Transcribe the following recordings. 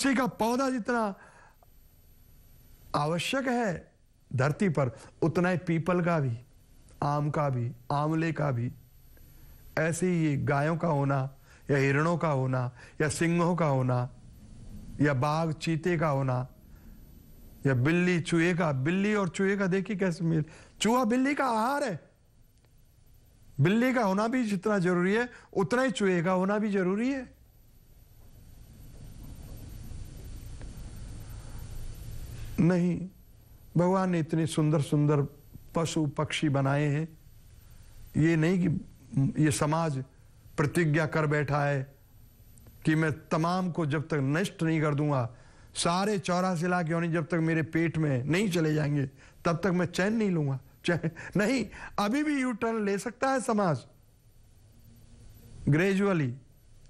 तुलसी का पौधा जितना आवश्यक है धरती पर उतना ही पीपल का भी आम का भी आंवले का भी ऐसे ही गायों का होना या हिरणों का होना या सिंहों का होना या बाघ चीते का होना या बिल्ली चूहे का बिल्ली और चूहे का देखिए कैसे मिल चूहा बिल्ली का आहार है बिल्ली का होना भी जितना जरूरी है उतना ही चूहे का होना भी जरूरी है नहीं भगवान ने इतने सुंदर सुंदर पशु पक्षी बनाए हैं ये नहीं कि ये समाज प्रतिज्ञा कर बैठा है कि मैं तमाम को जब तक नष्ट नहीं कर दूंगा सारे चौरासी लाख योनि जब तक मेरे पेट में नहीं चले जाएंगे तब तक मैं चैन नहीं लूंगा चैन नहीं अभी भी यू टर्न ले सकता है समाज ग्रेजुअली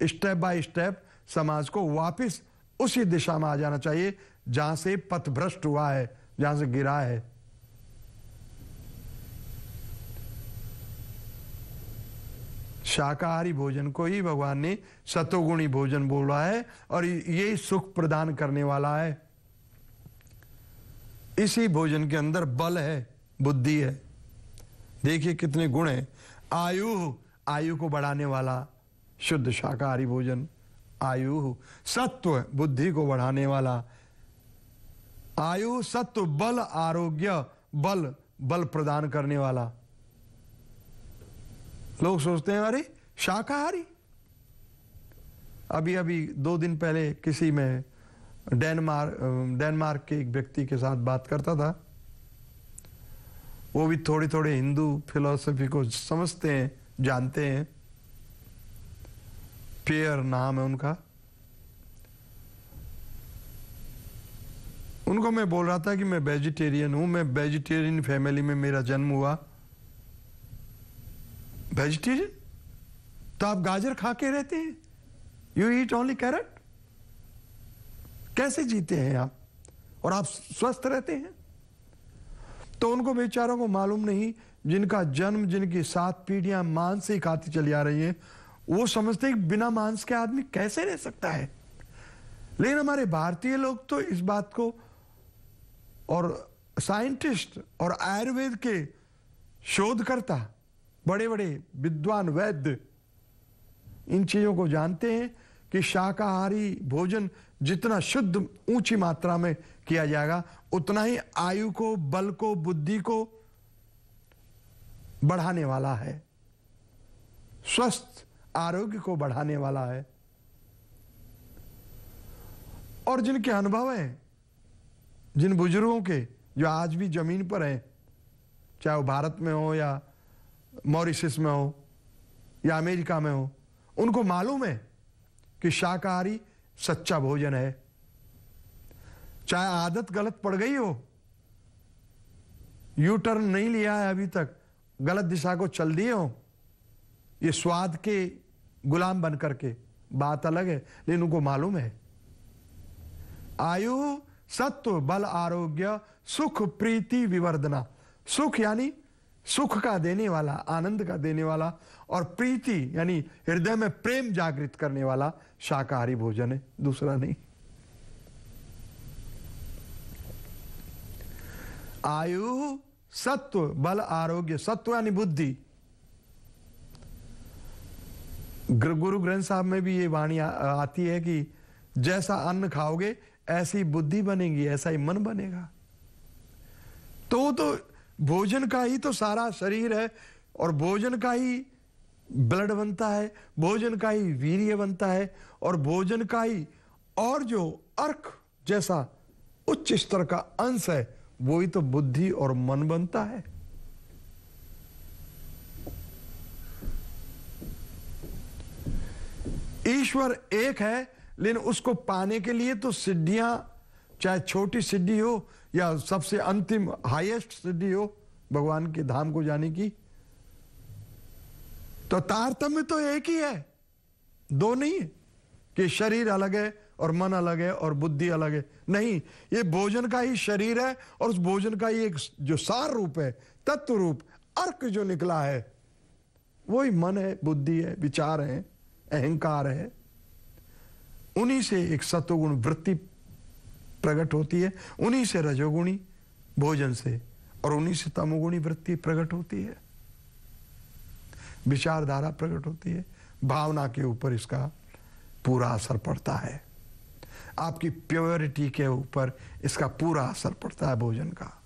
स्टेप बाय स्टेप समाज को वापस उसी दिशा में आ जाना चाहिए जहां से पथ भ्रष्ट हुआ है जहां से गिरा है शाकाहारी भोजन को ही भगवान ने सतोगुणी भोजन बोला है और ये सुख प्रदान करने वाला है इसी भोजन के अंदर बल है बुद्धि है देखिए कितने गुण है आयु आयु को बढ़ाने वाला शुद्ध शाकाहारी भोजन आयु सत्व बुद्धि को बढ़ाने वाला आयु सत्व बल आरोग्य बल बल प्रदान करने वाला लोग सोचते हैं अरे शाकाहारी अभी अभी दो दिन पहले किसी में डेनमार्क डेनमार्क के एक व्यक्ति के साथ बात करता था वो भी थोड़ी थोड़े हिंदू फिलोसफी को समझते हैं जानते हैं शेक्सपियर नाम है उनका उनको मैं बोल रहा था कि मैं वेजिटेरियन हूं मैं वेजिटेरियन फैमिली में मेरा जन्म हुआ वेजिटेरियन तो आप गाजर खा के रहते हैं यू ईट ओनली कैरेट कैसे जीते हैं आप और आप स्वस्थ रहते हैं तो उनको बेचारों को मालूम नहीं जिनका जन्म जिनकी सात पीढ़ियां मान से ही खाती चली आ रही हैं वो समझते हैं बिना मांस के आदमी कैसे रह सकता है लेकिन हमारे भारतीय लोग तो इस बात को और साइंटिस्ट और आयुर्वेद के शोधकर्ता बड़े बड़े विद्वान वैद्य इन चीजों को जानते हैं कि शाकाहारी भोजन जितना शुद्ध ऊंची मात्रा में किया जाएगा उतना ही आयु को बल को बुद्धि को बढ़ाने वाला है स्वस्थ आरोग्य को बढ़ाने वाला है और जिनके अनुभव हैं जिन बुजुर्गों के जो आज भी जमीन पर हैं चाहे वो भारत में हो या मॉरिशस में हो या अमेरिका में हो उनको मालूम है कि शाकाहारी सच्चा भोजन है चाहे आदत गलत पड़ गई हो यू टर्न नहीं लिया है अभी तक गलत दिशा को चल दिए हो ये स्वाद के गुलाम बन करके बात अलग है लेकिन उनको मालूम है आयु सत्व बल आरोग्य सुख प्रीति विवर्धना सुख यानी सुख का देने वाला आनंद का देने वाला और प्रीति यानी हृदय में प्रेम जागृत करने वाला शाकाहारी भोजन है दूसरा नहीं आयु सत्व बल आरोग्य सत्व यानी बुद्धि गुरु ग्रंथ साहब में भी ये वाणी आती है कि जैसा अन्न खाओगे ऐसी बुद्धि बनेगी ऐसा ही मन बनेगा तो तो भोजन का ही तो सारा शरीर है और भोजन का ही ब्लड बनता है भोजन का ही वीर्य बनता है और भोजन का ही और जो अर्क जैसा उच्च स्तर का अंश है वो ही तो बुद्धि और मन बनता है ईश्वर एक है लेकिन उसको पाने के लिए तो सिद्धियां चाहे छोटी सिद्धि हो या सबसे अंतिम हाईएस्ट सिद्धि हो भगवान के धाम को जाने की तो तारतम्य तो एक ही है दो नहीं है कि शरीर अलग है और मन अलग है और बुद्धि अलग है नहीं ये भोजन का ही शरीर है और उस भोजन का ही एक जो सार रूप है तत्व रूप अर्क जो निकला है वो ही मन है बुद्धि है विचार है अहंकार है उन्हीं से एक सत्वगुण वृत्ति प्रकट होती है उन्हीं से रजोगुणी भोजन से और उन्हीं से तमोगुणी वृत्ति प्रकट होती है विचारधारा प्रकट होती है भावना के ऊपर इसका पूरा असर पड़ता है आपकी प्योरिटी के ऊपर इसका पूरा असर पड़ता है भोजन का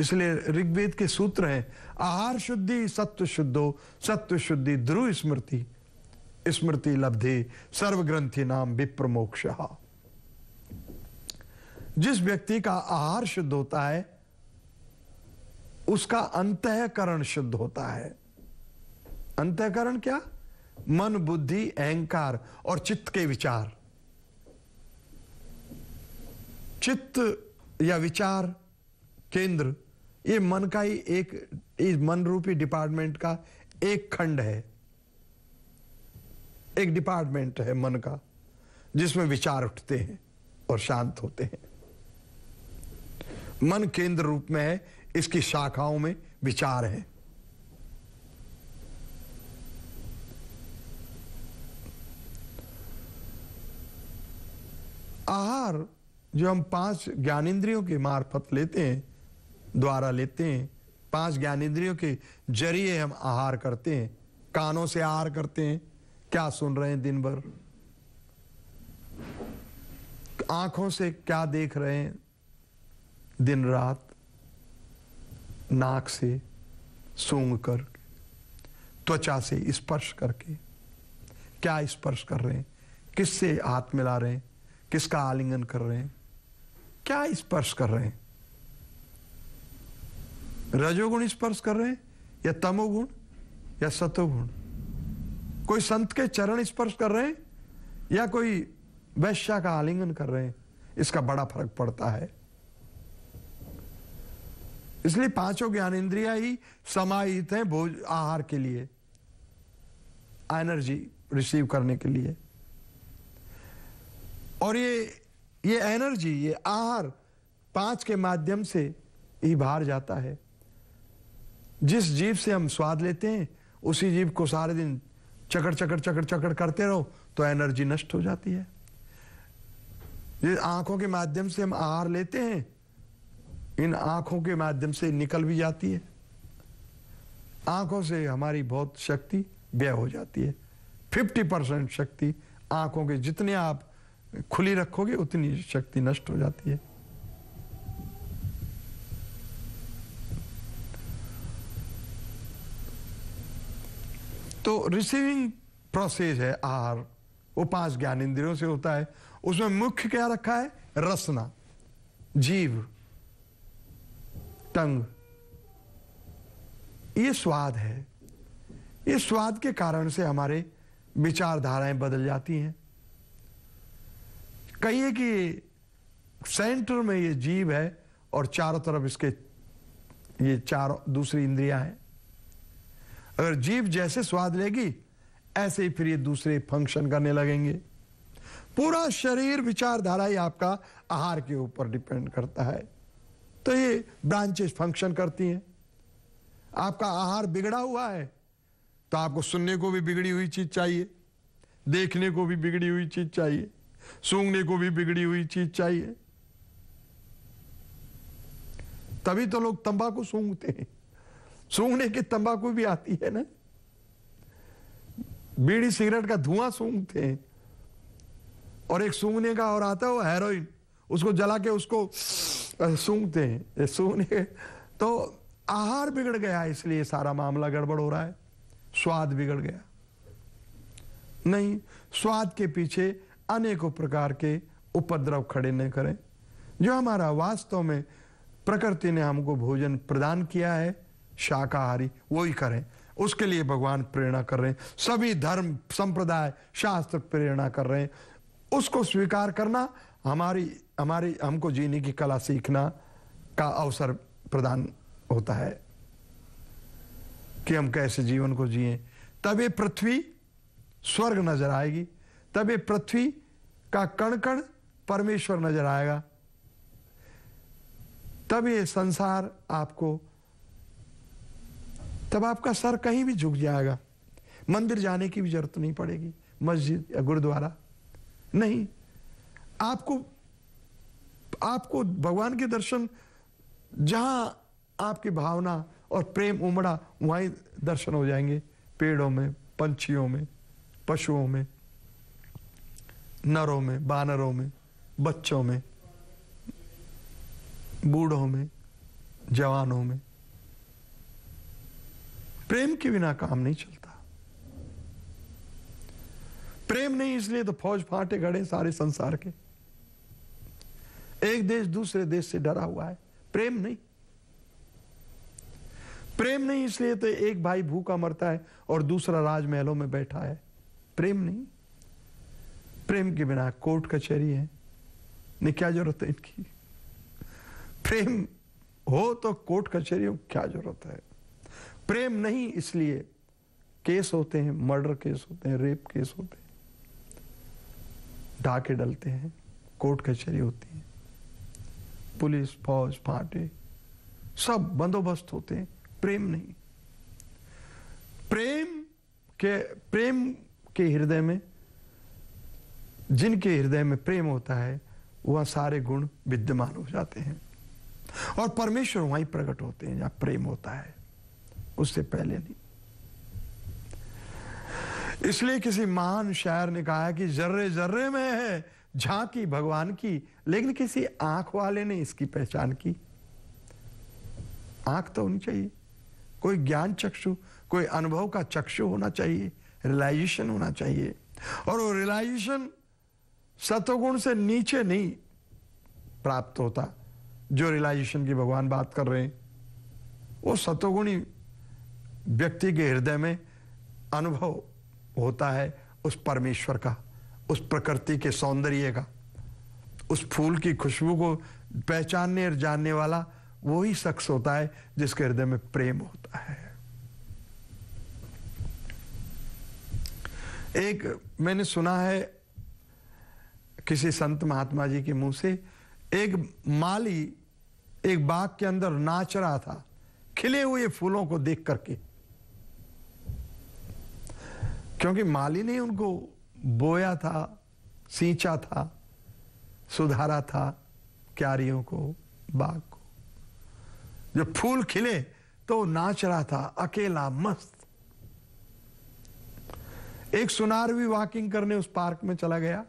इसलिए ऋग्वेद के सूत्र हैं आहार शुद्धि सत्व शुद्धो सत्व शुद्धि ध्रुव स्मृति स्मृति लब्धि सर्वग्रंथि नाम विप्रमोक्ष जिस व्यक्ति का आहार शुद्ध होता है उसका अंतकरण शुद्ध होता है अंतकरण क्या मन बुद्धि अहंकार और चित्त के विचार चित्त या विचार केंद्र ये मन का ही एक इस मन रूपी डिपार्टमेंट का एक खंड है एक डिपार्टमेंट है मन का जिसमें विचार उठते हैं और शांत होते हैं मन केंद्र रूप में है इसकी शाखाओं में विचार है आहार जो हम पांच ज्ञानेन्द्रियों के मार्फत लेते हैं द्वारा लेते हैं पांच ज्ञानेन्द्रियों के जरिए हम आहार करते हैं कानों से आहार करते हैं क्या सुन रहे हैं दिन भर आंखों से क्या देख रहे हैं दिन रात नाक से सूंघ कर त्वचा से स्पर्श करके क्या स्पर्श कर रहे हैं किससे हाथ मिला रहे हैं किसका आलिंगन कर रहे हैं क्या स्पर्श कर रहे हैं रजोगुण स्पर्श कर रहे हैं या तमोगुण या सतोगुण कोई संत के चरण स्पर्श कर रहे हैं या कोई वैश्या का आलिंगन कर रहे हैं इसका बड़ा फर्क पड़ता है इसलिए पांचों ज्ञान इंद्रिया ही समाहित हैं भोज आहार के लिए एनर्जी रिसीव करने के लिए और ये ये एनर्जी ये आहार पांच के माध्यम से ही बाहर जाता है जिस जीव से हम स्वाद लेते हैं उसी जीव को सारे दिन चकड़ चकड़ चकड़ चकड़ करते रहो तो एनर्जी नष्ट हो जाती है ये आंखों के माध्यम से हम आहार लेते हैं इन आंखों के माध्यम से निकल भी जाती है आंखों से हमारी बहुत शक्ति व्यय हो जाती है 50 परसेंट शक्ति आंखों के जितने आप खुली रखोगे उतनी शक्ति नष्ट हो जाती है तो रिसीविंग प्रोसेस है आहार वो पांच ज्ञान इंद्रियों से होता है उसमें मुख्य क्या रखा है रसना जीव टंग ये स्वाद है ये स्वाद के कारण से हमारे विचारधाराएं बदल जाती हैं कहिए कि सेंटर में ये जीव है और चारों तरफ इसके ये चार दूसरी इंद्रियां हैं अगर जीव जैसे स्वाद लेगी ऐसे ही फिर ये दूसरे फंक्शन करने लगेंगे पूरा शरीर विचारधारा ही आपका आहार के ऊपर डिपेंड करता है तो ये ब्रांचेस फंक्शन करती हैं आपका आहार बिगड़ा हुआ है तो आपको सुनने को भी बिगड़ी हुई चीज चाहिए देखने को भी बिगड़ी हुई चीज चाहिए सूंघने को भी बिगड़ी हुई चीज चाहिए तभी तो लोग तंबाकू सूंघते हैं सूंघने की तंबाकू भी आती है ना बीड़ी सिगरेट का धुआं सूंघते हैं और एक सूंघने का और आता है वो हेरोइन उसको जला के उसको सूंघते हैं सूंघने तो आहार बिगड़ गया इसलिए सारा मामला गड़बड़ हो रहा है स्वाद बिगड़ गया नहीं स्वाद के पीछे अनेकों प्रकार के उपद्रव खड़े न करें जो हमारा वास्तव में प्रकृति ने हमको भोजन प्रदान किया है शाकाहारी वो ही करें उसके लिए भगवान प्रेरणा कर रहे हैं सभी धर्म संप्रदाय शास्त्र प्रेरणा कर रहे हैं उसको स्वीकार करना हमारी हमारी हमको जीने की कला सीखना का अवसर प्रदान होता है कि हम कैसे जीवन को जिए तब ये पृथ्वी स्वर्ग नजर आएगी तब ये पृथ्वी का कण कण परमेश्वर नजर आएगा तब ये संसार आपको तब आपका सर कहीं भी झुक जाएगा मंदिर जाने की भी जरूरत नहीं पड़ेगी मस्जिद या गुरुद्वारा नहीं आपको आपको भगवान के दर्शन जहां आपकी भावना और प्रेम उमड़ा वहीं दर्शन हो जाएंगे पेड़ों में पंछियों में पशुओं में नरों में बानरों में बच्चों में बूढ़ों में जवानों में प्रेम के बिना काम नहीं चलता प्रेम नहीं इसलिए तो फौज फाटे गड़े सारे संसार के एक देश दूसरे देश से डरा हुआ है प्रेम नहीं प्रेम नहीं इसलिए तो एक भाई भूखा मरता है और दूसरा राजमहलों में बैठा है प्रेम नहीं प्रेम के बिना कोर्ट कचहरी है नहीं क्या जरूरत है इनकी प्रेम हो तो कोर्ट कचहरी हो क्या जरूरत है प्रेम नहीं इसलिए केस होते हैं मर्डर केस होते हैं रेप केस होते हैं डाके डलते हैं कोर्ट कचहरी होती है पुलिस फौज पार्टी सब बंदोबस्त होते हैं प्रेम नहीं प्रेम के प्रेम के हृदय में जिनके हृदय में प्रेम होता है वह सारे गुण विद्यमान हो जाते हैं और परमेश्वर वहीं प्रकट होते हैं जहां प्रेम होता है उससे पहले नहीं इसलिए किसी महान शायर ने कहा कि जर्रे जर्रे में है झांकी भगवान की लेकिन किसी आंख वाले ने इसकी पहचान की आंख तो होनी चाहिए कोई ज्ञान चक्षु कोई अनुभव का चक्षु होना चाहिए रिलाइजेशन होना चाहिए और वो रिलाइजेशन सतोगुण से नीचे नहीं प्राप्त होता जो रिलाइजेशन की भगवान बात कर रहे हैं वो सतोगुणी व्यक्ति के हृदय में अनुभव होता है उस परमेश्वर का उस प्रकृति के सौंदर्य का उस फूल की खुशबू को पहचानने और जानने वाला वो ही शख्स होता है जिसके हृदय में प्रेम होता है एक मैंने सुना है किसी संत महात्मा जी के मुंह से एक माली एक बाग के अंदर नाच रहा था खिले हुए फूलों को देख करके क्योंकि माली ने उनको बोया था सींचा था सुधारा था क्यारियों को बाग को जब फूल खिले तो नाच रहा था अकेला मस्त एक सुनार भी वॉकिंग करने उस पार्क में चला गया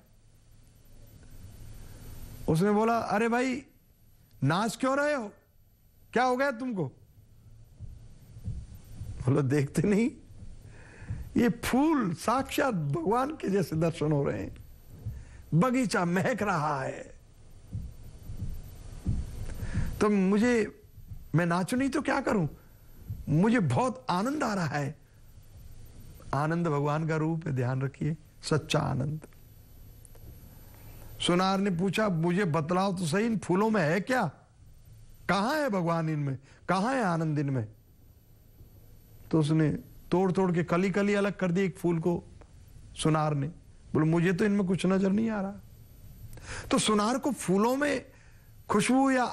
उसने बोला अरे भाई नाच क्यों रहे हो क्या हो गया तुमको बोला देखते नहीं ये फूल साक्षात भगवान के जैसे दर्शन हो रहे हैं बगीचा महक रहा है तो मुझे मैं नाचू नहीं तो क्या करूं मुझे बहुत आनंद आ रहा है आनंद भगवान का रूप है ध्यान रखिए सच्चा आनंद सुनार ने पूछा मुझे बतलाओ तो सही इन फूलों में है क्या कहा है भगवान इनमें कहा है आनंद इनमें तो उसने तोड़ तोड़ के कली कली अलग कर दी एक फूल को सुनार ने बोले मुझे तो इनमें कुछ नजर नहीं आ रहा तो सुनार को फूलों में खुशबू या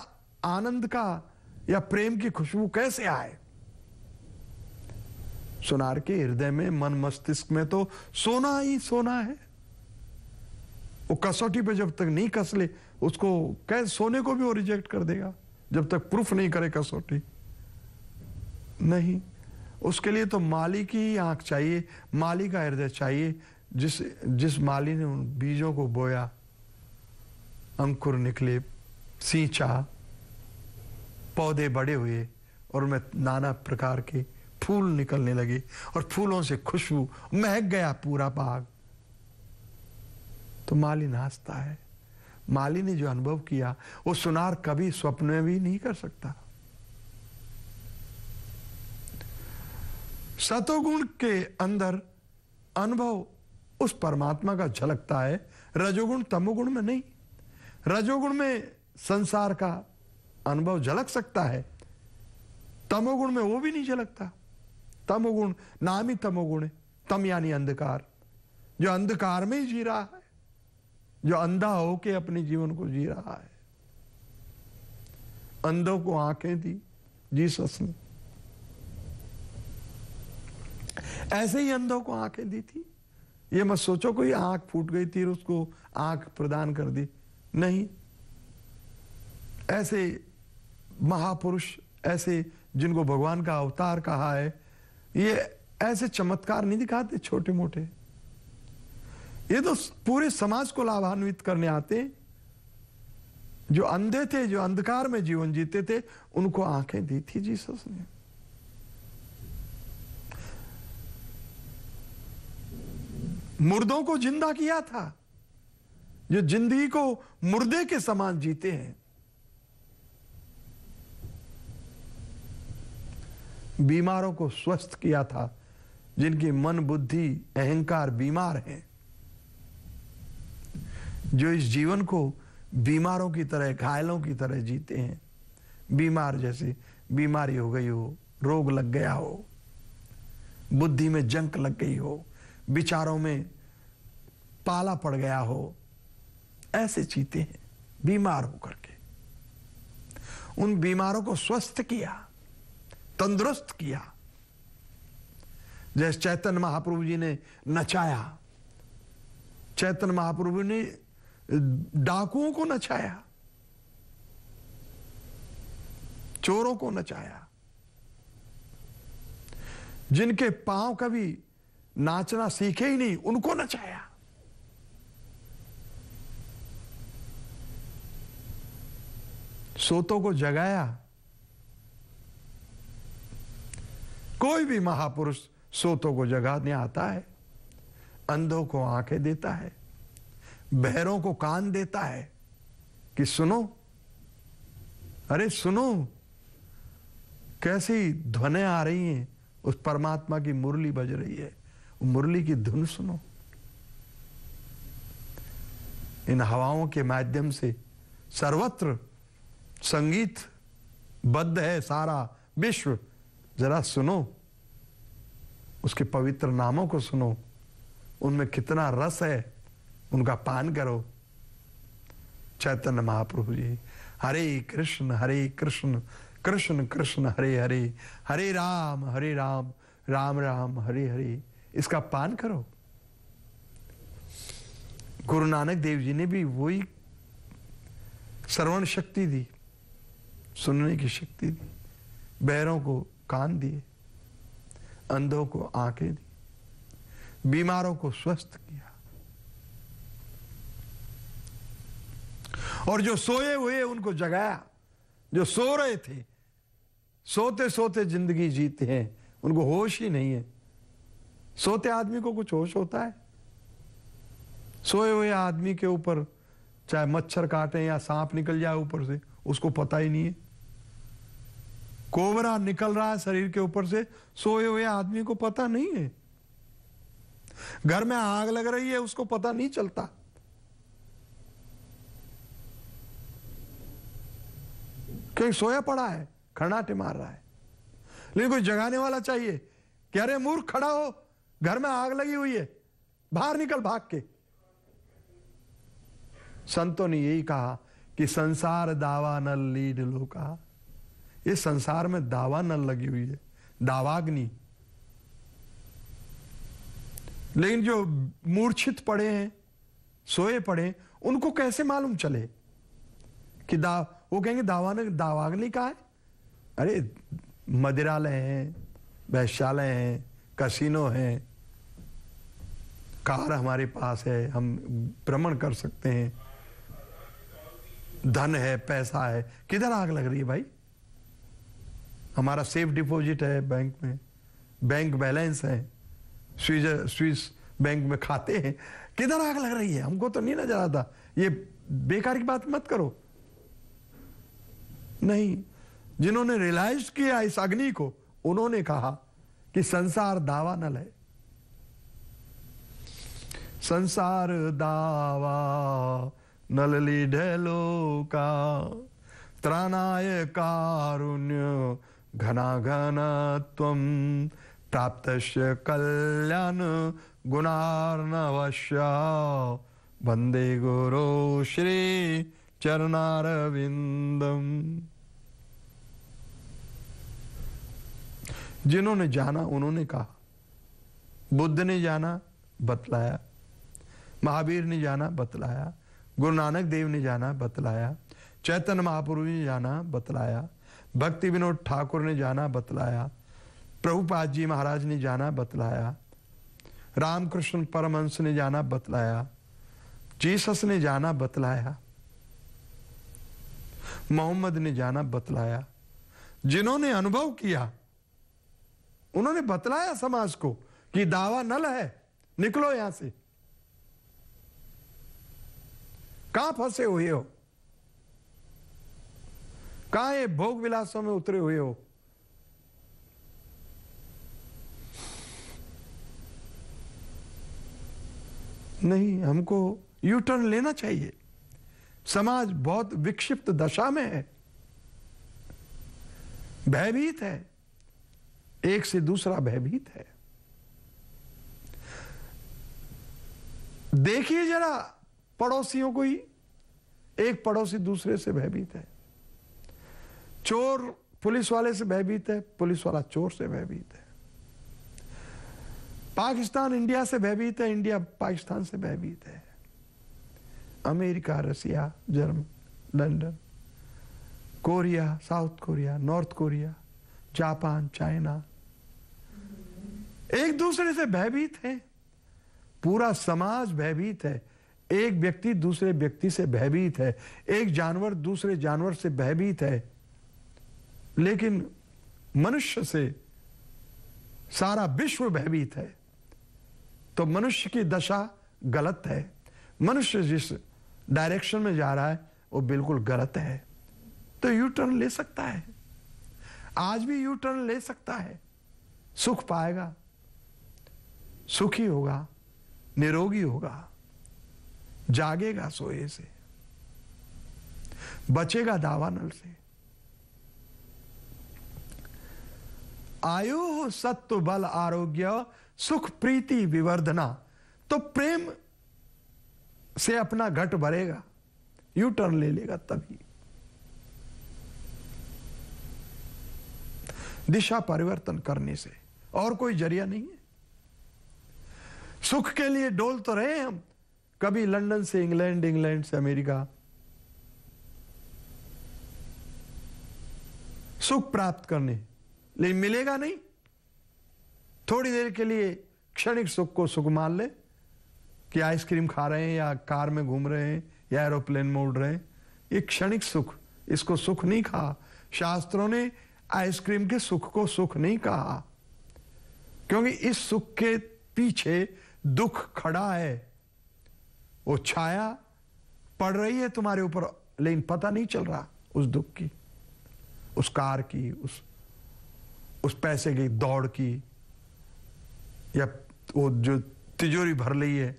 आनंद का या प्रेम की खुशबू कैसे आए सुनार के हृदय में मन मस्तिष्क में तो सोना ही सोना है वो कसौटी पे जब तक नहीं कस ले उसको कैसे सोने को भी वो रिजेक्ट कर देगा जब तक प्रूफ नहीं करे कसौटी नहीं उसके लिए तो माली की ही आँख चाहिए माली का हृदय चाहिए जिस जिस माली ने उन बीजों को बोया अंकुर निकले सींचा पौधे बड़े हुए और उनमें नाना प्रकार के फूल निकलने लगे और फूलों से खुशबू महक गया पूरा बाग तो माली नाचता है माली ने जो अनुभव किया वो सुनार कभी स्वप्न में भी नहीं कर सकता सतोगुण के अंदर अनुभव उस परमात्मा का झलकता है रजोगुण तमोगुण में नहीं रजोगुण में संसार का अनुभव झलक सकता है तमोगुण में वो भी नहीं झलकता तमोगुण नाम ही तमोगुण है तम यानी अंधकार जो अंधकार में ही जी रहा है जो अंधा होके अपने जीवन को जी रहा है अंधों को आंखें दी जीसस ने ऐसे ही अंधों को आंखें दी थी ये मत सोचो कोई आंख फूट गई थी उसको आंख प्रदान कर दी नहीं ऐसे महापुरुष ऐसे जिनको भगवान का अवतार कहा है ये ऐसे चमत्कार नहीं दिखाते छोटे मोटे ये तो पूरे समाज को लाभान्वित करने आते जो अंधे थे जो अंधकार में जीवन जीते थे उनको आंखें दी थी जीसस ने मुर्दों को जिंदा किया था जो जिंदगी को मुर्दे के समान जीते हैं बीमारों को स्वस्थ किया था जिनकी मन बुद्धि अहंकार बीमार हैं जो इस जीवन को बीमारों की तरह घायलों की तरह जीते हैं बीमार जैसे बीमारी हो गई हो रोग लग गया हो बुद्धि में जंक लग गई हो विचारों में पाला पड़ गया हो ऐसे चीते हैं बीमार होकर के उन बीमारों को स्वस्थ किया तंदुरुस्त किया जैसे चैतन्य महाप्रभु जी ने नचाया चैतन्य महाप्रभु ने डाकुओं को नचाया चोरों को नचाया जिनके पांव कभी नाचना सीखे ही नहीं उनको नचाया सोतों को जगाया कोई भी महापुरुष सोतों को जगाने आता है अंधों को आंखें देता है बहरों को कान देता है कि सुनो अरे सुनो कैसी ध्वनि आ रही हैं उस परमात्मा की मुरली बज रही है मुरली की धुन सुनो इन हवाओं के माध्यम से सर्वत्र संगीत बद्ध है सारा विश्व जरा सुनो उसके पवित्र नामों को सुनो उनमें कितना रस है उनका पान करो चैतन्य महाप्रभु जी हरे कृष्ण हरे कृष्ण कृष्ण कृष्ण हरे हरे हरे राम हरे राम राम राम हरे हरे इसका पान करो गुरु नानक देव जी ने भी वही श्रवण शक्ति दी सुनने की शक्ति दी बहरों को कान दिए अंधों को आंखें दी बीमारों को स्वस्थ किया और जो सोए हुए उनको जगाया जो सो रहे थे सोते सोते जिंदगी जीते हैं उनको होश ही नहीं है सोते आदमी को कुछ होश होता है सोए हुए आदमी के ऊपर चाहे मच्छर काटे या सांप निकल जाए ऊपर से उसको पता ही नहीं है कोबरा निकल रहा है शरीर के ऊपर से सोए हुए आदमी को पता नहीं है घर में आग लग रही है उसको पता नहीं चलता क्योंकि सोया पड़ा है खड़ाटे मार रहा है लेकिन कोई जगाने वाला चाहिए कि अरे मूर्ख खड़ा हो घर में आग लगी हुई है बाहर निकल भाग के संतों ने यही कहा कि संसार दावा नल लीड लो कहा ये संसार में दावा नल लगी हुई है दावाग्नि लेकिन जो मूर्छित पड़े हैं सोए पड़े उनको कैसे मालूम चले कि दा वो कहेंगे दावा ने दावाग्नि कहा है अरे मदिरालय हैं वैश्यालय हैं कसिनो हैं कार हमारे पास है हम भ्रमण कर सकते हैं धन है पैसा है किधर आग लग रही है भाई हमारा सेफ डिपॉजिट है बैंक में बैंक बैलेंस है स्विज स्विस बैंक में खाते हैं किधर आग लग रही है हमको तो नहीं नजर आता ये बेकार की बात मत करो नहीं जिन्होंने रियलाइज किया इस अग्नि को उन्होंने कहा कि संसार दावा न लाए संसार दावा नलली ढेलो का त्राणाय कारुण्य घना घन तम प्राप्त कल्याण गुणार्णवश्या वंदे गुरु श्री चरणारविंदम जिन्होंने जाना उन्होंने कहा बुद्ध ने जाना बतलाया महावीर ने जाना बतलाया गुरु नानक देव ने जाना बतलाया चैतन्य महापुरुष ने जाना बतलाया भक्ति विनोद ठाकुर ने जाना बतलाया प्रभुपाद जी महाराज ने जाना बतलाया रामकृष्ण परमहंस ने जाना बतलाया जीसस ने जाना बतलाया मोहम्मद ने जाना बतलाया जिन्होंने अनुभव किया उन्होंने बतलाया समाज को कि दावा नल है निकलो यहां से कहां फंसे हुए हो कहां ये भोग विलासों में उतरे हुए हो नहीं हमको यू टर्न लेना चाहिए समाज बहुत विक्षिप्त दशा में है भयभीत है एक से दूसरा भयभीत है देखिए जरा पड़ोसियों को ही एक पड़ोसी दूसरे से भयभीत है चोर पुलिस वाले से भयभीत है पुलिस वाला चोर से भयभीत है पाकिस्तान इंडिया से भयभीत है इंडिया पाकिस्तान से भयभीत है America Russia German London Korea South Korea North Korea Japan China एक दूसरे से भयभीत है पूरा समाज भयभीत है एक व्यक्ति दूसरे व्यक्ति से भयभीत है एक जानवर दूसरे जानवर से भयभीत है लेकिन मनुष्य से सारा विश्व भयभीत है तो मनुष्य की दशा गलत है मनुष्य जिस डायरेक्शन में जा रहा है वो बिल्कुल गलत है तो यू टर्न ले सकता है आज भी यू टर्न ले सकता है सुख पाएगा सुखी होगा निरोगी होगा जागेगा सोए से बचेगा दावानल से आयु सत्व बल आरोग्य सुख प्रीति विवर्धना तो प्रेम से अपना घट भरेगा यू टर्न ले लेगा तभी दिशा परिवर्तन करने से और कोई जरिया नहीं है सुख के लिए डोल तो रहे हम कभी लंदन से इंग्लैंड इंग्लैंड से अमेरिका सुख प्राप्त करने लेकिन मिलेगा नहीं थोड़ी देर के लिए क्षणिक सुख को सुख मान ले कि आइसक्रीम खा रहे हैं या कार में घूम रहे हैं या एरोप्लेन में उड़ रहे हैं ये क्षणिक सुख इसको सुख नहीं कहा शास्त्रों ने आइसक्रीम के सुख को सुख नहीं कहा क्योंकि इस सुख के पीछे दुख खड़ा है वो छाया पड़ रही है तुम्हारे ऊपर लेकिन पता नहीं चल रहा उस दुख की उस कार की उस उस पैसे की दौड़ की या वो जो तिजोरी भर ली है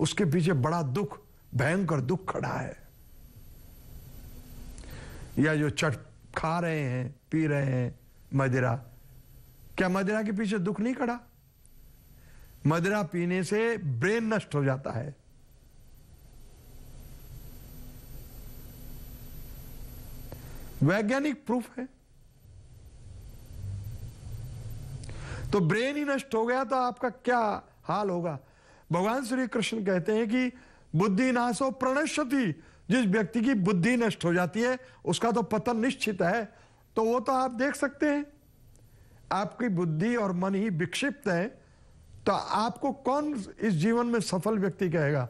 उसके पीछे बड़ा दुख भयंकर दुख खड़ा है या जो चट खा रहे हैं पी रहे हैं मदिरा क्या मदिरा के पीछे दुख नहीं खड़ा मदिरा पीने से ब्रेन नष्ट हो जाता है वैज्ञानिक प्रूफ है तो ब्रेन ही नष्ट हो गया तो आपका क्या हाल होगा भगवान श्री कृष्ण कहते हैं कि बुद्धि नाशो प्रणश्यति जिस व्यक्ति की बुद्धि नष्ट हो जाती है उसका तो पतन निश्चित है तो वो तो आप देख सकते हैं आपकी बुद्धि और मन ही विक्षिप्त है तो आपको कौन इस जीवन में सफल व्यक्ति कहेगा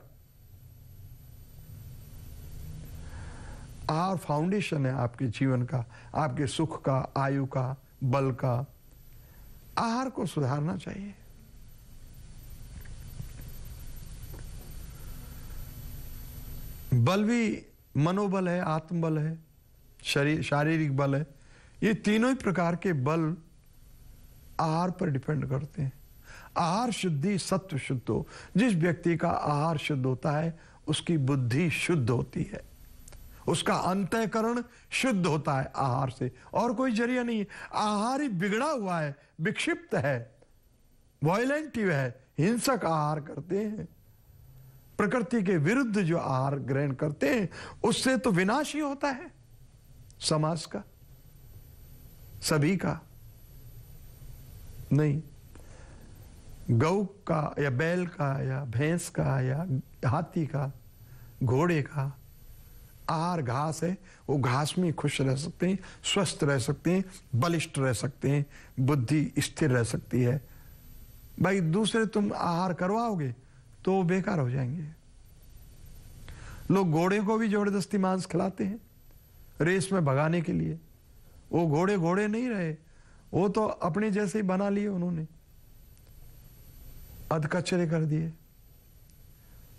आहार फाउंडेशन है आपके जीवन का आपके सुख का आयु का बल का आहार को सुधारना चाहिए बल भी मनोबल है आत्मबल है शरीर शारीरिक बल है ये तीनों ही प्रकार के बल आहार पर डिपेंड करते हैं आहार शुद्धि सत्व शुद्ध हो जिस व्यक्ति का आहार शुद्ध होता है उसकी बुद्धि शुद्ध होती है उसका अंतकरण शुद्ध होता है आहार से और कोई जरिया नहीं है आहार ही बिगड़ा हुआ है विक्षिप्त है वॉयलेंटिव है हिंसक आहार करते हैं प्रकृति के विरुद्ध जो आहार ग्रहण करते हैं उससे तो विनाश ही होता है समाज का सभी का नहीं गऊ का या बैल का या भैंस का या हाथी का घोड़े का आहार घास है वो घास में खुश रह सकते हैं स्वस्थ रह सकते हैं बलिष्ठ रह सकते हैं बुद्धि स्थिर रह सकती है भाई दूसरे तुम आहार करवाओगे तो बेकार हो जाएंगे लोग घोड़े को भी जबरदस्ती मांस खिलाते हैं रेस में भगाने के लिए वो घोड़े घोड़े नहीं रहे वो तो अपने जैसे ही बना लिए उन्होंने अधकचरे कर दिए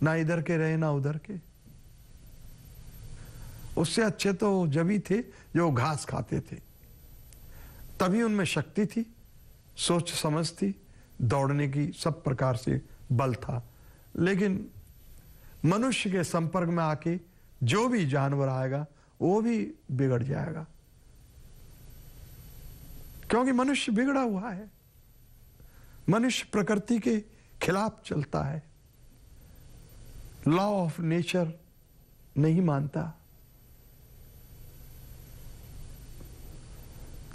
ना इधर के रहे ना उधर के उससे अच्छे तो ही थे जो घास खाते थे तभी उनमें शक्ति थी सोच समझ थी दौड़ने की सब प्रकार से बल था लेकिन मनुष्य के संपर्क में आके जो भी जानवर आएगा वो भी बिगड़ जाएगा क्योंकि मनुष्य बिगड़ा हुआ है मनुष्य प्रकृति के खिलाफ चलता है लॉ ऑफ नेचर नहीं मानता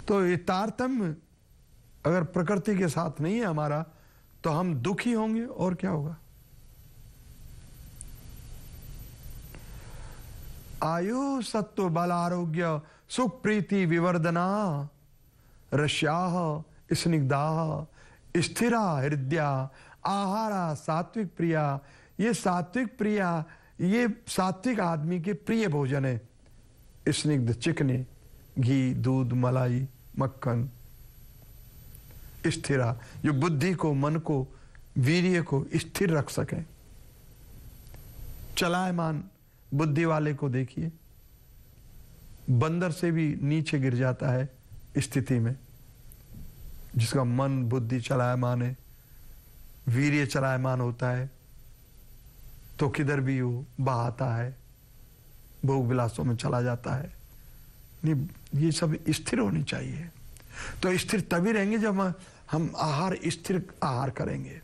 तो ये तारतम्य अगर प्रकृति के साथ नहीं है हमारा तो हम दुखी होंगे और क्या होगा आयु सत्व बल आरोग्य सुख प्रीति विवर्धना रश्या स्निग्धा स्थिरा हृदय आहारा सात्विक प्रिया ये सात्विक प्रिया ये सात्विक आदमी के प्रिय भोजन है स्निग्ध चिकने घी दूध मलाई मक्खन स्थिरा जो बुद्धि को मन को वीर्य को स्थिर रख सके चलायमान बुद्धि वाले को देखिए बंदर से भी नीचे गिर जाता है स्थिति में जिसका मन बुद्धि चलायमान है वीर्य चलायमान होता है तो किधर भी वो बहाता है भोग विलासों में चला जाता है नहीं ये सब स्थिर होनी चाहिए तो स्थिर तभी रहेंगे जब हम, हम आहार स्थिर आहार करेंगे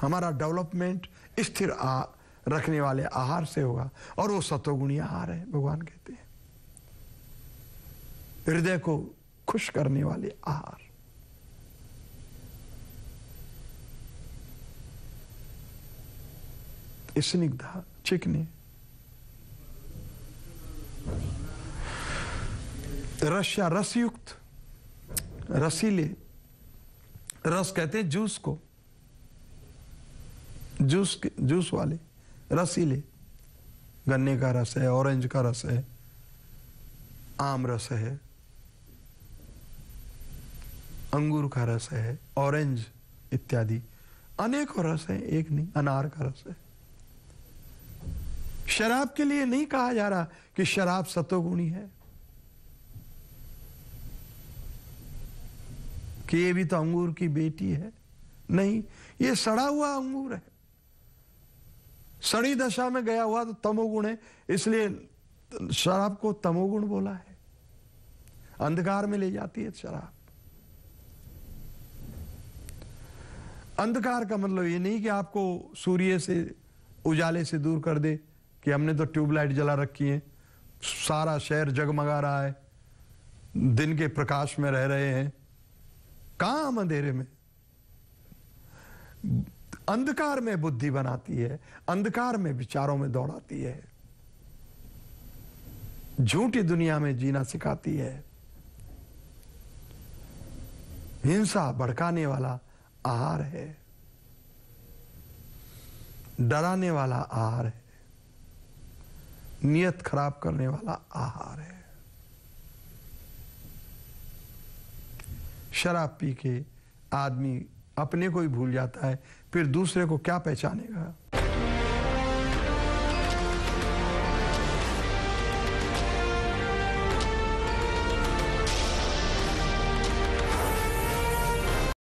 हमारा डेवलपमेंट स्थिर आ, रखने वाले आहार से होगा और वो सतोगुणी आहार है भगवान कहते हैं हृदय को खुश करने वाले आहार स्निग्धा चिकनी रशिया रसयुक्त रसीले रस कहते हैं जूस को जूस जूस वाले रसीले गन्ने का रस है ऑरेंज का रस है आम रस है अंगूर का रस है ऑरेंज इत्यादि अनेकों रस है एक नहीं अनार का रस है शराब के लिए नहीं कहा जा रहा कि शराब सतोगुणी है कि ये भी तो अंगूर की बेटी है नहीं ये सड़ा हुआ अंगूर है सड़ी दशा में गया हुआ तो तमोगुण है इसलिए शराब को तमोगुण बोला है अंधकार में ले जाती है शराब अंधकार का मतलब ये नहीं कि आपको सूर्य से उजाले से दूर कर दे कि हमने तो ट्यूबलाइट जला रखी है सारा शहर जगमगा रहा है दिन के प्रकाश में रह रहे हैं काम अंधेरे में अंधकार में बुद्धि बनाती है अंधकार में विचारों में दौड़ाती है झूठी दुनिया में जीना सिखाती है हिंसा भड़काने वाला आहार है डराने वाला आहार है नियत खराब करने वाला आहार है शराब पी के आदमी अपने को ही भूल जाता है फिर दूसरे को क्या पहचानेगा